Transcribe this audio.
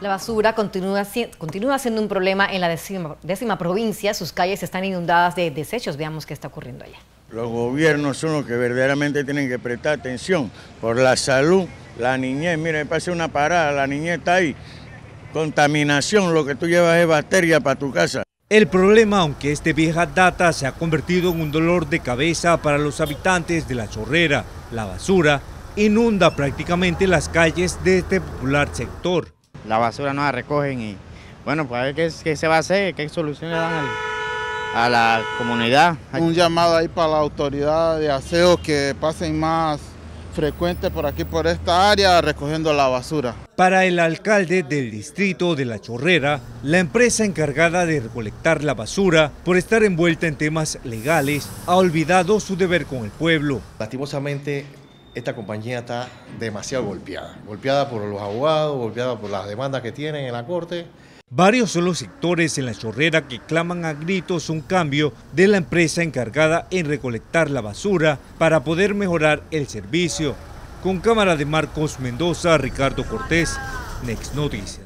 La basura continúa, siendo un problema en la décima, provincia. Sus calles están inundadas de desechos. Veamos qué está ocurriendo allá. Los gobiernos son los que verdaderamente tienen que prestar atención por la salud, la niñez. Mira, me pasa una parada, la niñez está ahí. Contaminación, lo que tú llevas es bacteria para tu casa. El problema, aunque este vieja data, se ha convertido en un dolor de cabeza para los habitantes de la chorrera. La basura inunda prácticamente las calles de este popular sector la basura no la recogen y bueno, pues a ver qué, se va a hacer, qué soluciones dan a la comunidad. Un llamado ahí para la autoridad de aseo que pasen más frecuente por aquí, por esta área, recogiendo la basura. Para el alcalde del distrito de La Chorrera, la empresa encargada de recolectar la basura, por estar envuelta en temas legales, ha olvidado su deber con el pueblo. Lastimosamente esta compañía está demasiado golpeada. Golpeada por los abogados, golpeada por las demandas que tienen en la corte. Varios son los sectores en la chorrera que claman a gritos un cambio de la empresa encargada en recolectar la basura para poder mejorar el servicio. Con cámara de Marcos Mendoza, Ricardo Cortés, Next Noticias.